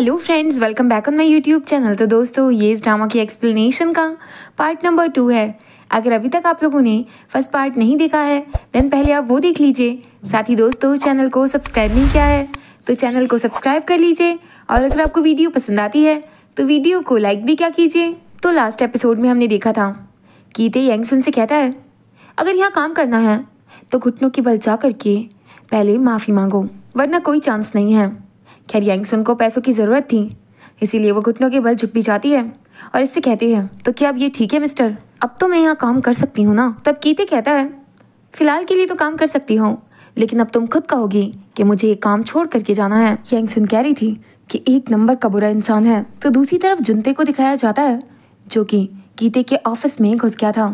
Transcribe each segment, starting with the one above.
hello friends welcome back on my YouTube channel तो दोस्तों ये इस ड्रामा की एक्सप्लेनेशन का पार्ट नंबर टू है अगर अभी तक आप लोगों ने फर्स्ट पार्ट नहीं देखा है देन पहले आप वो देख लीजिए साथ ही दोस्तों चैनल को सब्सक्राइब नहीं किया है तो चैनल को सब्सक्राइब कर लीजिए और अगर आपको वीडियो पसंद आती है तो वीडियो को लाइक भी क्या कीजिए तो लास्ट एपिसोड में हमने देखा था कीते यंगसन से कहता है अगर यहाँ काम करना है तो घुटनों के बल जा करके पहले माफ़ी मांगो वरना कोई चांस नहीं है खैर यंगसन को पैसों की ज़रूरत थी इसीलिए वो घुटनों के बल झुक भी जाती है और इससे कहती है तो क्या अब ये ठीक है मिस्टर अब तो मैं यहाँ काम कर सकती हूँ ना तब कीते कहता है फिलहाल के लिए तो काम कर सकती हूँ लेकिन अब तुम खुद कहोगी कि मुझे ये काम छोड़ करके जाना है यंगसन कह रही थी कि एक नंबर का बुरा इंसान है तो दूसरी तरफ जुनते को दिखाया जाता है जो कि कीते के ऑफिस में घुस गया था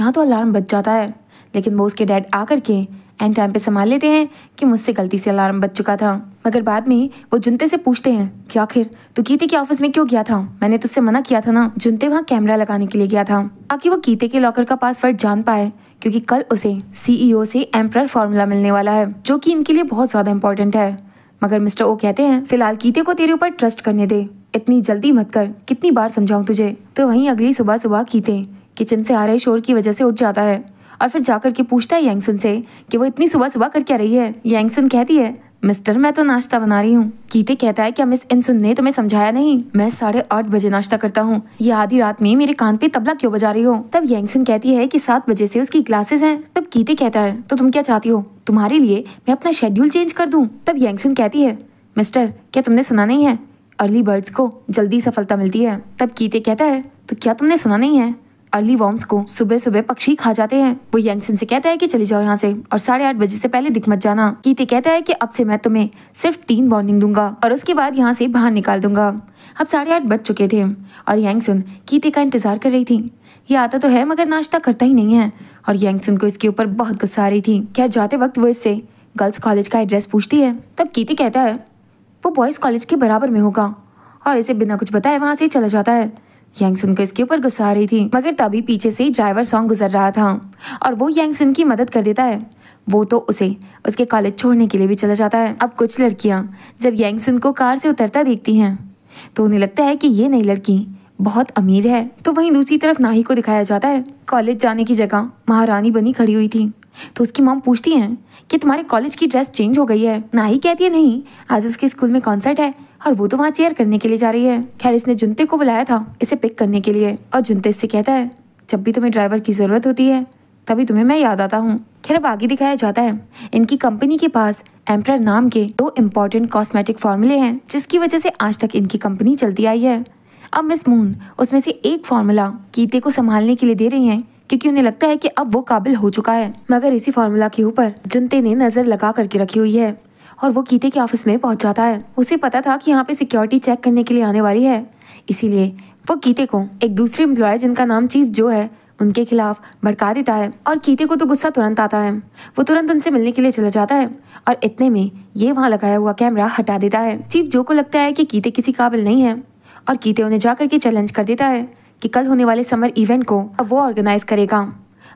यहाँ तो अलार्म बच जाता है लेकिन वो उसके डैड आ करके एंड टाइम पे संभाल लेते हैं कि मुझसे गलती से अलार्म बज चुका था मगर बाद में वो जुनते से पूछते हैं कि आखिर तू कीते के ऑफिस में क्यों गया था मैंने तुझसे मना किया था ना जुनते वहाँ कैमरा लगाने के लिए गया था ताकि वो कीते के लॉकर का पासवर्ड जान पाए क्योंकि कल उसे सीईओ e से एम्प्रर फार्मूला मिलने वाला है जो कि इनके लिए बहुत ज्यादा इंपॉर्टेंट है मगर मिस्टर ओ कहते हैं फिलहाल कीते को तेरे ऊपर ट्रस्ट करने दे इतनी जल्दी मत कर कितनी बार समझाऊं तुझे तो वहीं अगली सुबह सुबह कीते किचन से आ रहे शोर की वजह से उठ जाता है और फिर जाकर के पूछता है यंगसन से कि वो इतनी सुबह सुबह कर क्या रही है यंगसन कहती है मिस्टर मैं तो नाश्ता बना रही हूँ कीते कहता है क्या मिस इंसुन ने तुम्हें समझाया नहीं मैं साढ़े आठ बजे नाश्ता करता हूँ ये आधी रात में मेरे कान पे तबला क्यों बजा रही हो तब यंगसन कहती है कि सात बजे से उसकी क्लासेस हैं तब कीते कहता है तो तुम क्या चाहती हो तुम्हारे लिए मैं अपना शेड्यूल चेंज कर दूँ तब यंगसन कहती है मिस्टर क्या तुमने सुना नहीं है अर्ली बर्ड्स को जल्दी सफलता मिलती है तब कीते कहता है तो क्या तुमने सुना नहीं है अर्ली वॉर्म्स को सुबह सुबह पक्षी खा जाते हैं वो यंगसन से कहता है कि चले जाओ यहाँ से और साढ़े आठ बजे से पहले दिख मत जाना कीते कहता है कि अब से मैं तुम्हें सिर्फ तीन वार्निंग दूंगा और उसके बाद यहाँ से बाहर निकाल दूंगा अब साढ़े आठ बज चुके थे और यंगसन कीते का इंतजार कर रही थी ये आता तो है मगर नाश्ता करता ही नहीं है और यंगसन को इसके ऊपर बहुत गुस्सा आ रही थी क्या जाते वक्त वो इससे गर्ल्स कॉलेज का एड्रेस पूछती है तब कीते कहता है वो बॉयज़ कॉलेज के बराबर में होगा और इसे बिना कुछ बताए वहाँ से चला जाता है यंगसुन को इसके ऊपर गुस्सा आ रही थी मगर तभी पीछे से ड्राइवर सॉन्ग गुजर रहा था और वो यंगसुन की मदद कर देता है वो तो उसे उसके कॉलेज छोड़ने के लिए भी चला जाता है अब कुछ लड़कियां जब यंग सुन को कार से उतरता देखती हैं तो उन्हें लगता है कि ये नई लड़की बहुत अमीर है तो वहीं दूसरी तरफ नाही को दिखाया जाता है कॉलेज जाने की जगह महारानी बनी खड़ी हुई थी तो उसकी माँ पूछती हैं कि तुम्हारे कॉलेज की ड्रेस चेंज हो गई है नाही कहती है नहीं आज उसके स्कूल में कॉन्सर्ट है और वो तो वहाँ चेयर करने के लिए जा रही है खैर इसने जुनते को बुलाया था इसे पिक करने के लिए और जुनते इससे कहता है जब भी तुम्हें ड्राइवर की ज़रूरत होती है तभी तुम्हें मैं याद आता हूँ खैर अब आगे दिखाया जाता है इनकी कंपनी के पास एम्प्रर नाम के दो इम्पोर्टेंट कॉस्मेटिक फॉर्मूले हैं जिसकी वजह से आज तक इनकी कंपनी चलती आई है अब मिस मून उसमें से एक फार्मूला कीते को संभालने के लिए दे रही हैं क्योंकि उन्हें लगता है कि अब वो काबिल हो चुका है मगर इसी फार्मूला के ऊपर जुनते ने नजर लगा करके रखी हुई है और वो कीते के ऑफिस में पहुंच जाता है उसे पता था कि यहाँ पे सिक्योरिटी चेक करने के लिए आने वाली है इसीलिए वो कीते को एक दूसरे एम्प्लॉय जिनका नाम चीफ जो है उनके खिलाफ भड़का देता है और कीते को तो गुस्सा तुरंत आता है वो तुरंत उनसे मिलने के लिए चला जाता है और इतने में ये वहाँ लगाया हुआ कैमरा हटा देता है चीफ जो को लगता है कि कीते किसी काबिल नहीं है और कीते उन्हें जाकर के चैलेंज कर देता है कि कल होने वाले समर इवेंट को अब वो ऑर्गेनाइज करेगा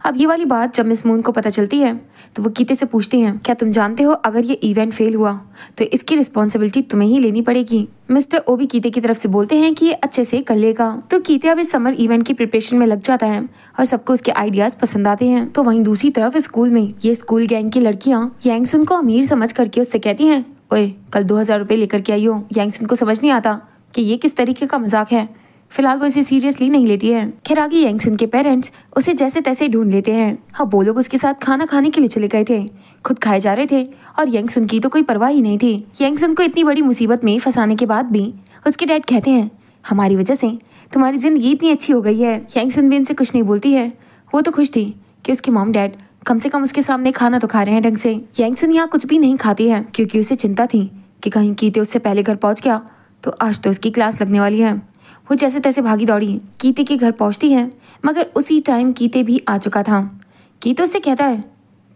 अब ये वाली बात जब मिस मून को पता चलती है तो वो गीते से पूछती हैं क्या तुम जानते हो अगर ये इवेंट फेल हुआ तो इसकी रिस्पॉन्सिबिलिटी तुम्हें ही लेनी पड़ेगी मिस्टर ओबी कीते की तरफ से बोलते हैं कि ये अच्छे से कर लेगा तो कीते अब इस समर इवेंट की प्रिपरेशन में लग जाता है और सबको उसके आइडियाज पसंद आते हैं तो वहीं दूसरी तरफ स्कूल में ये स्कूल गैंग की यंग सुन को अमीर समझ करके उससे कहती है ओए कल दो हजार रूपए लेकर के आई हो सुन को समझ नहीं आता की ये किस तरीके का मजाक है फिलहाल वो इसे सीरियसली नहीं लेती है खैर आगे सुन के पेरेंट्स उसे जैसे तैसे ढूंढ लेते हैं अब वो लोग उसके साथ खाना खाने के लिए चले गए थे खुद खाए जा रहे थे और यंगसुन की तो कोई परवाह ही नहीं थी सुन को इतनी बड़ी मुसीबत में फंसाने के बाद भी उसके डैड कहते हैं हमारी वजह से तुम्हारी जिंदगी इतनी अच्छी हो गई है सुन भी इनसे कुछ नहीं बोलती है वो तो खुश थी कि उसके मॉम डैड कम से कम उसके सामने खाना तो खा रहे हैं ढंग से सुन यहाँ कुछ भी नहीं खाती है क्योंकि उसे चिंता थी कि कहीं कीते उससे पहले घर पहुंच गया तो आज तो उसकी क्लास लगने वाली है वो जैसे तैसे भागी दौड़ी कीते के घर पहुंचती है मगर उसी टाइम कीते भी आ चुका था कीते उससे कहता है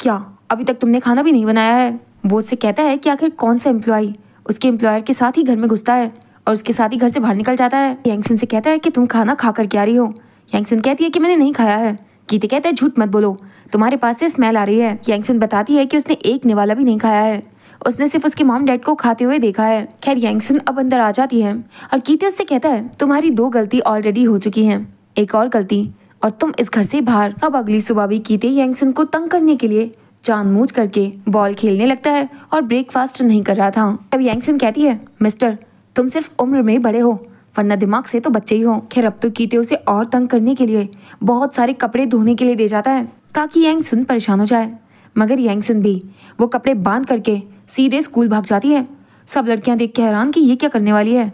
क्या अभी तक तुमने खाना भी नहीं बनाया है वो उससे कहता है कि आखिर कौन सा एम्प्लॉय उसके एम्प्लॉयर के साथ ही घर में घुसता है और उसके साथ ही घर से बाहर निकल जाता है यंगसुन से कहता है कि तुम खाना खा करके आ रही हो यंगसुन कहती है कि मैंने नहीं खाया है कीते कहता है झूठ मत बोलो तुम्हारे पास से स्मेल आ रही है यंगसुन बताती है कि उसने एक निवाला भी नहीं खाया है उसने सिर्फ उसकी मॉम डैड को खाते हुए देखा है खैर यंगसुन अब अंदर आ जाती है और कीते उससे कहता है तुम्हारी दो गलती ऑलरेडी हो चुकी है एक और गलती और तुम इस घर से बाहर अब अगली सुबह भी कीते यंगसुन को तंग करने के लिए जानबूझ करके बॉल खेलने लगता है और ब्रेकफास्ट नहीं कर रहा था तब यंगसुन कहती है मिस्टर तुम सिर्फ उम्र में बड़े हो वरना दिमाग से तो बच्चे ही हो खैर अब तो कीते उसे और तंग करने के लिए बहुत सारे कपड़े धोने के लिए दे जाता है ताकि यंग सुन परेशान हो जाए मगर यंग सुन भी वो कपड़े बांध करके सीधे स्कूल भाग जाती है सब लड़कियां देख के हैरान कि ये क्या करने वाली है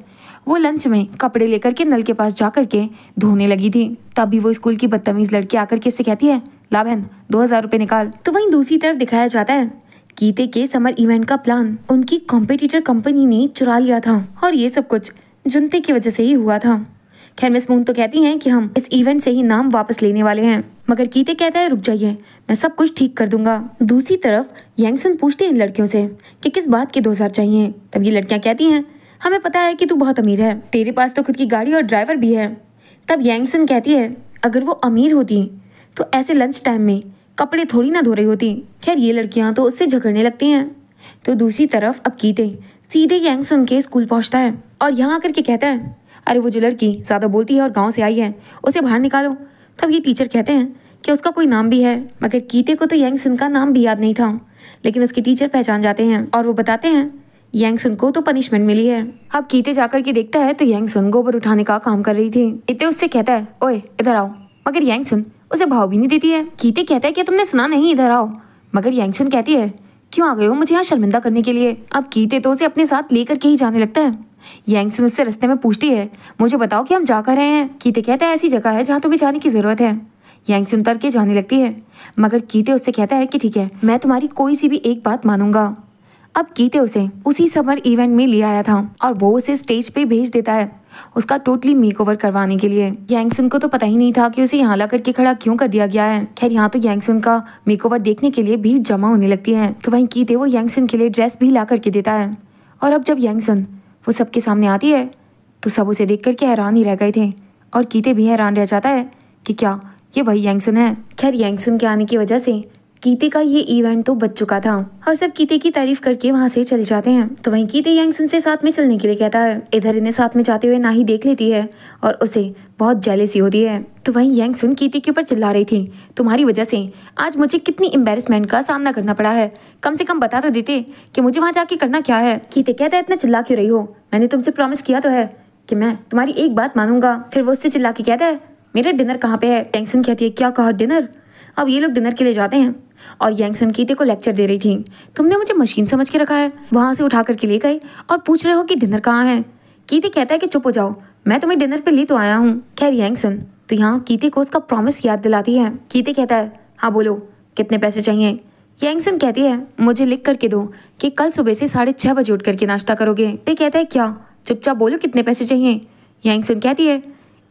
वो लंच में कपड़े लेकर के नल के पास जा के धोने लगी थी तभी वो स्कूल की बदतमीज लड़की आकर के इससे कहती है ला बहन दो हजार रूपए निकाल तो वहीं दूसरी तरफ दिखाया जाता है कीते के समर इवेंट का प्लान उनकी कॉम्पिटिटर कंपनी ने चुरा लिया था और ये सब कुछ जनते की वजह से ही हुआ था खैर मिस मून तो कहती हैं कि हम इस इवेंट से ही नाम वापस लेने वाले हैं मगर कीते कहता है रुक जाइए मैं सब कुछ ठीक कर दूंगा दूसरी तरफ यंगसन पूछते हैं इन लड़कियों से कि किस बात के दो हज़ार चाहिए तब ये लड़कियाँ कहती हैं हमें पता है कि तू बहुत अमीर है तेरे पास तो खुद की गाड़ी और ड्राइवर भी है तब यंगसन कहती है अगर वो अमीर होती तो ऐसे लंच टाइम में कपड़े थोड़ी ना धो रही होती खैर ये लड़कियाँ तो उससे झगड़ने लगती हैं तो दूसरी तरफ अब कीते सीधे यंगसन के स्कूल पहुँचता है और यहाँ आकर के कहता है अरे वो जो लड़की ज़्यादा बोलती है और गाँव से आई है उसे बाहर निकालो तब ये टीचर कहते हैं कि उसका कोई नाम भी है मगर कीते को तो यंग सुन का नाम भी याद नहीं था लेकिन उसके टीचर पहचान जाते हैं और वो बताते हैं यंग सुन को तो पनिशमेंट मिली है अब कीते जाकर के देखता है तो यंग सुन गोबर उठाने का काम कर रही थी इतने उससे कहता है ओए इधर आओ मगर यंग सुन उसे भाव भी नहीं देती है कीते कहता है कि तुमने सुना नहीं इधर आओ मगर यंग सुन कहती है क्यों आ गए हो मुझे यहाँ शर्मिंदा करने के लिए अब कीते तो उसे अपने साथ लेकर के ही जाने लगता है यंगसन उससे रस्ते में पूछती है मुझे बताओ कि हम जा कर रहे हैं कीते कहता है ऐसी जगह है जहाँ तुम्हें जाने की ज़रूरत है सुन तर के जाने लगती है मगर कीते उससे कहता है कि ठीक है मैं तुम्हारी कोई सी भी एक बात मानूंगा अब कीते उसे उसी समर इवेंट में ले आया था और वो उसे स्टेज पे भेज देता है उसका टोटली मेकओवर करवाने के लिए सुन को तो पता ही नहीं था कि उसे यहाँ ला करके खड़ा क्यों कर दिया गया है खैर यहाँ तो सुन का मेकओवर देखने के लिए भीड़ जमा होने लगती है तो वहीं कीते वो सुन के लिए ड्रेस भी ला करके देता है और अब जब यंग सुन वो सबके सामने आती है तो सब उसे देख करके हैरान ही रह गए थे और कीते भी हैरान रह जाता है कि क्या ये वही यंगसन है खैर यंगसन के आने की वजह से कीते का ये इवेंट तो बच चुका था और सब कीते की तारीफ करके वहाँ से चले जाते हैं तो वहीं कीते यंगसन से साथ में चलने के लिए कहता है इधर इन्हें साथ में जाते हुए ना ही देख लेती है और उसे बहुत जेलेसी होती है तो वहीं यंग सुन कीते के ऊपर चिल्ला रही थी तुम्हारी वजह से आज मुझे कितनी एम्बेरसमेंट का सामना करना पड़ा है कम से कम बता तो देते कि मुझे वहाँ जाके करना क्या है कीते कहता है इतना चिल्ला क्यों रही हो मैंने तुमसे प्रॉमिस किया तो है कि मैं तुम्हारी एक बात मानूंगा फिर वो उससे चिल्ला के कहता है मेरा डिनर कहाँ पे है तो सुन कहती है क्या कहा डिनर अब ये लोग डिनर के लिए जाते हैं और यंग संकेत को लेक्चर दे रही थी तुमने मुझे मशीन समझ के रखा है वहां से उठा करके ले गए और पूछ रहे हो कि डिनर कहाँ है कीते कहता है कि चुप हो जाओ मैं तुम्हें डिनर पे ले तो आया हूँ खैर यंग यंगसन तो यहाँ कीते को उसका प्रॉमिस याद दिलाती है कीते कहता है हाँ बोलो कितने पैसे चाहिए यंग यंगसन कहती है मुझे लिख करके दो कि कल सुबह से साढ़े छह बजे उठ करके नाश्ता करोगे ते कहता है क्या चुपचाप बोलो कितने पैसे चाहिए यंग यंगसन कहती है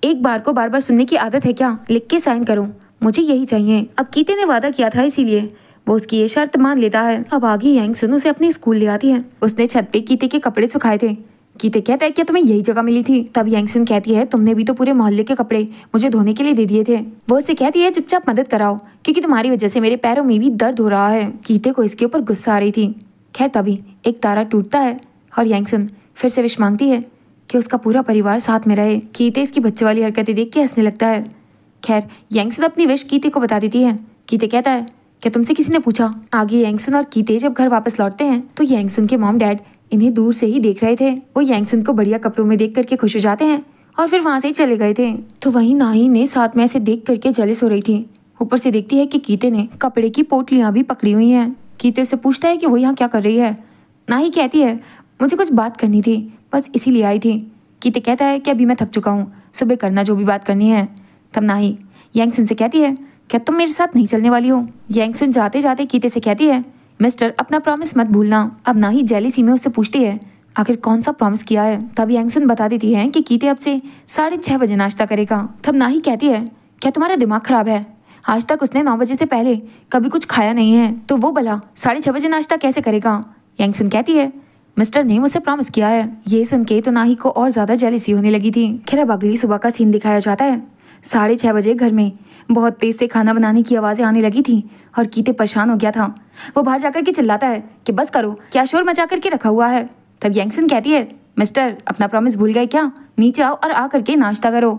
एक बार को बार बार सुनने की आदत है क्या लिख के साइन करूँ मुझे यही चाहिए अब कीते ने वादा किया था इसीलिए वो उसकी ये शर्त मान लेता है अब आगे यंग सुन उसे अपने स्कूल ले आती है उसने छत पे कीते के कपड़े सुखाए थे कीते कहता है क्या तुम्हें यही जगह मिली थी तब यंगसुन कहती है तुमने भी तो पूरे मोहल्ले के कपड़े मुझे धोने के लिए दे दिए थे वो उसे कहती है चुपचाप मदद कराओ क्योंकि तुम्हारी वजह से मेरे पैरों में भी दर्द हो रहा है कीते को इसके ऊपर गुस्सा आ रही थी खैर तभी एक तारा टूटता है और यंगसुन फिर से विश मांगती है कि उसका पूरा परिवार साथ में रहे कीते इसकी बच्चे वाली हरकतें देख के हंसने लगता है खैर यंगसन अपनी विश कीते को बता देती है कीते कहता है क्या तुमसे किसी ने पूछा आगे यंगसन और कीते जब घर वापस लौटते हैं तो यंगसन के मॉम डैड इन्हें दूर से ही देख रहे थे वो यंगसन को बढ़िया कपड़ों में देख करके खुश हो जाते हैं और फिर वहाँ से ही चले गए थे तो वहीं नाही ने साथ में ऐसे देख करके जलिस हो रही थी ऊपर से देखती है कि कीते ने कपड़े की पोटलियाँ भी पकड़ी हुई हैं कीते उसे पूछता है कि वो यहाँ क्या कर रही है नाही कहती है मुझे कुछ बात करनी थी बस इसीलिए आई थी कीते कहता है कि अभी मैं थक चुका हूँ सुबह करना जो भी बात करनी है तब नाही यंगसुन से कहती है क्या तुम मेरे साथ नहीं चलने वाली हो यंगसुन जाते जाते कीते से कहती है मिस्टर अपना प्रॉमिस मत भूलना अब ना ही जेलिसी में उससे पूछती है आखिर कौन सा प्रॉमिस किया है तब यंगसुन बता देती है कि कीते अब से साढ़े छः बजे नाश्ता करेगा तब ना ही कहती है क्या तुम्हारा दिमाग खराब है आज तक उसने नौ बजे से पहले कभी कुछ खाया नहीं है तो वो भला साढ़े छः बजे नाश्ता कैसे करेगा यंगसुन कहती है मिस्टर ने मुझसे प्रॉमिस किया है ये सुन के तो नाही को और ज़्यादा जेलिसी होने लगी थी खैर अब अगली सुबह का सीन दिखाया जाता है साढ़े छः बजे घर में बहुत तेज़ से खाना बनाने की आवाज़ें आने लगी थी और कीते परेशान हो गया था वो बाहर जाकर के चिल्लाता है कि बस करो क्या शोर मचा करके रखा हुआ है तब यंगसन कहती है मिस्टर अपना प्रॉमिस भूल गए क्या नीचे आओ और आ करके नाश्ता करो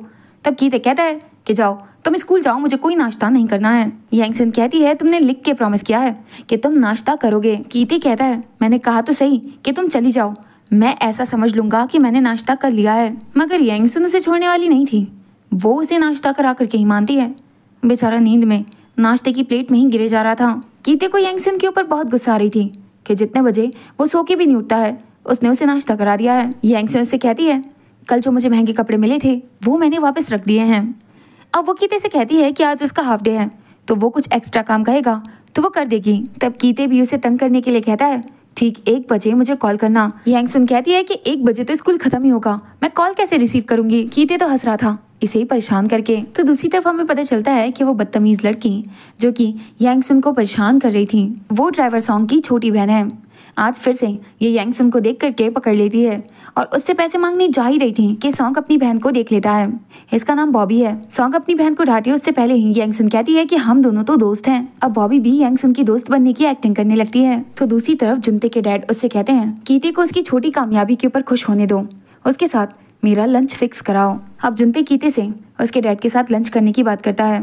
तब कीते कहता है कि जाओ तुम स्कूल जाओ मुझे कोई नाश्ता नहीं करना है यंगसन कहती है तुमने लिख के प्रॉमिस किया है कि तुम नाश्ता करोगे कीते कहता है मैंने कहा तो सही कि तुम चली जाओ मैं ऐसा समझ लूंगा कि मैंने नाश्ता कर लिया है मगर यंगसन उसे छोड़ने वाली नहीं थी वो उसे नाश्ता करा करके ही मानती है बेचारा नींद में नाश्ते की प्लेट में ही गिरे जा रहा था कीते को यंगसिन के ऊपर बहुत गुस्सा आ रही थी कि जितने बजे वो सो के भी नहीं उठता है उसने उसे नाश्ता करा दिया है यंगसिन उससे कहती है कल जो मुझे महंगे कपड़े मिले थे वो मैंने वापस रख दिए हैं अब वो कीते से कहती है कि आज उसका हाफ डे है तो वो कुछ एक्स्ट्रा काम कहेगा तो वो कर देगी तब कीते भी उसे तंग करने के लिए कहता है ठीक एक बजे मुझे कॉल करना यंगसन कहती है कि एक बजे तो स्कूल खत्म ही होगा मैं कॉल कैसे रिसीव करूंगी कीते तो हंस रहा था इसे ही परेशान करके तो दूसरी तरफ हमें पता चलता है कि वो बदतमीज़ लड़की जो कि यांगसुन को परेशान कर रही थी वो ड्राइवर सॉन्ग की छोटी बहन है आज फिर से ये यांगसुन को देख करके पकड़ लेती है और उससे पैसे मांगने जा ही रही थी कि सॉन्ग अपनी बहन को देख लेता है इसका नाम बॉबी है सॉन्ग अपनी बहन को ढाटे उससे पहले ही यंगसुन कहती है कि हम दोनों तो दोस्त हैं अब बॉबी भी यंगसुन की दोस्त बनने की एक्टिंग करने लगती है तो दूसरी तरफ जुनते के डैड उससे कहते हैं कीते को उसकी छोटी कामयाबी के ऊपर खुश होने दो उसके साथ मेरा लंच फिक्स कराओ अब जुनते कीते से उसके डैड के साथ लंच करने की बात करता है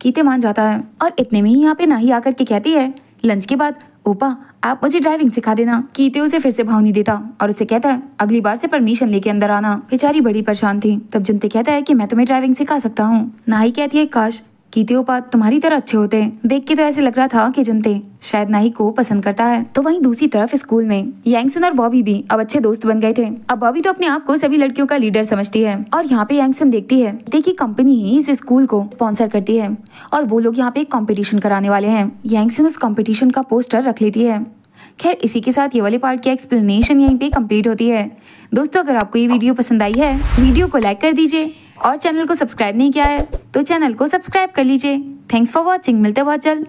कीते मान जाता है और इतने में ही यहाँ पे ना ही आकर के कहती है लंच के बाद ओपा आप मुझे ड्राइविंग सिखा देना कीते उसे फिर से भाव नहीं देता और उसे कहता है अगली बार से परमिशन लेके अंदर आना बेचारी बड़ी परेशान थी तब जुनते कहता है कि मैं तुम्हें ड्राइविंग सिखा सकता हूँ ना ही कहती है काश कीतेओपात तुम्हारी तरह अच्छे होते देख के तो ऐसे लग रहा था कि जुनते शायद ना ही को पसंद करता है तो वहीं दूसरी तरफ स्कूल में यंगसन और बॉबी भी अब अच्छे दोस्त बन गए थे अब बॉबी तो अपने आप को सभी लड़कियों का लीडर समझती है और यहाँ पे यंगसन देखती है देखिए कंपनी ही इस स्कूल को स्पॉन्सर करती है और वो लोग यहाँ पे एक कॉम्पिटिशन कराने वाले है यंगसन उस कॉम्पिटिशन का पोस्टर रख लेती है खैर इसी के साथ ये वाले पार्ट की एक्सप्लेनेशन यहीं पे कंप्लीट होती है दोस्तों अगर आपको ये वीडियो पसंद आई है वीडियो को लाइक कर दीजिए और चैनल को सब्सक्राइब नहीं किया है तो चैनल को सब्सक्राइब कर लीजिए थैंक्स फॉर वॉचिंग मिलते बहुत जल्द